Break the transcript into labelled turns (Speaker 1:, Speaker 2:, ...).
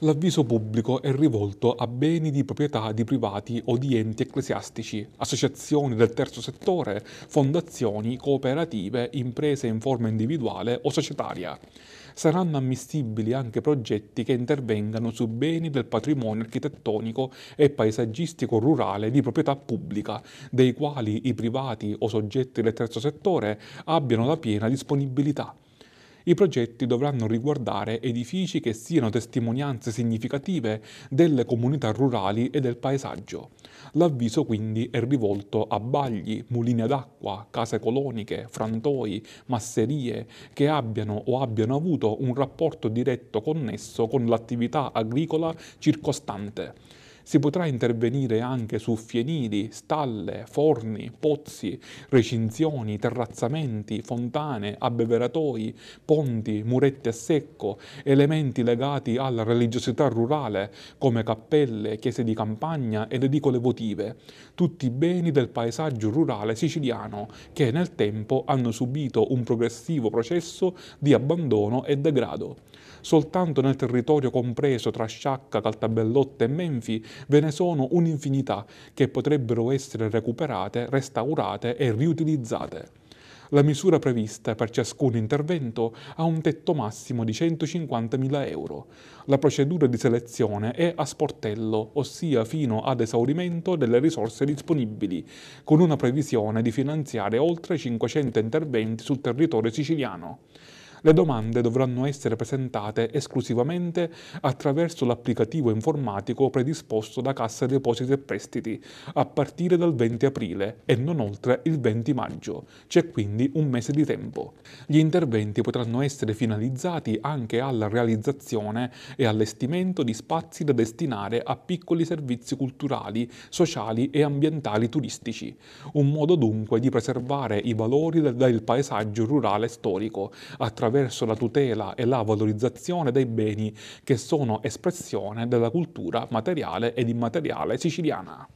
Speaker 1: L'avviso pubblico è rivolto a beni di proprietà di privati o di enti ecclesiastici, associazioni del terzo settore, fondazioni, cooperative, imprese in forma individuale o societaria. Saranno ammissibili anche progetti che intervengano su beni del patrimonio architettonico e paesaggistico rurale di proprietà pubblica, dei quali i privati o soggetti del terzo settore abbiano la piena disponibilità i progetti dovranno riguardare edifici che siano testimonianze significative delle comunità rurali e del paesaggio. L'avviso quindi è rivolto a bagli, muline d'acqua, case coloniche, frantoi, masserie che abbiano o abbiano avuto un rapporto diretto connesso con l'attività agricola circostante. Si potrà intervenire anche su fienili, stalle, forni, pozzi, recinzioni, terrazzamenti, fontane, abbeveratoi, ponti, muretti a secco, elementi legati alla religiosità rurale come cappelle, chiese di campagna ed edicole votive, tutti beni del paesaggio rurale siciliano che nel tempo hanno subito un progressivo processo di abbandono e degrado. Soltanto nel territorio compreso tra Sciacca, Caltabellotta e Menfi ve ne sono un'infinità che potrebbero essere recuperate, restaurate e riutilizzate. La misura prevista per ciascun intervento ha un tetto massimo di 150.000 euro. La procedura di selezione è a sportello, ossia fino ad esaurimento delle risorse disponibili, con una previsione di finanziare oltre 500 interventi sul territorio siciliano. Le domande dovranno essere presentate esclusivamente attraverso l'applicativo informatico predisposto da Cassa Depositi e Prestiti a partire dal 20 aprile e non oltre il 20 maggio. C'è quindi un mese di tempo. Gli interventi potranno essere finalizzati anche alla realizzazione e allestimento di spazi da destinare a piccoli servizi culturali, sociali e ambientali turistici. Un modo dunque di preservare i valori del paesaggio rurale storico attraverso attraverso la tutela e la valorizzazione dei beni che sono espressione della cultura materiale ed immateriale siciliana.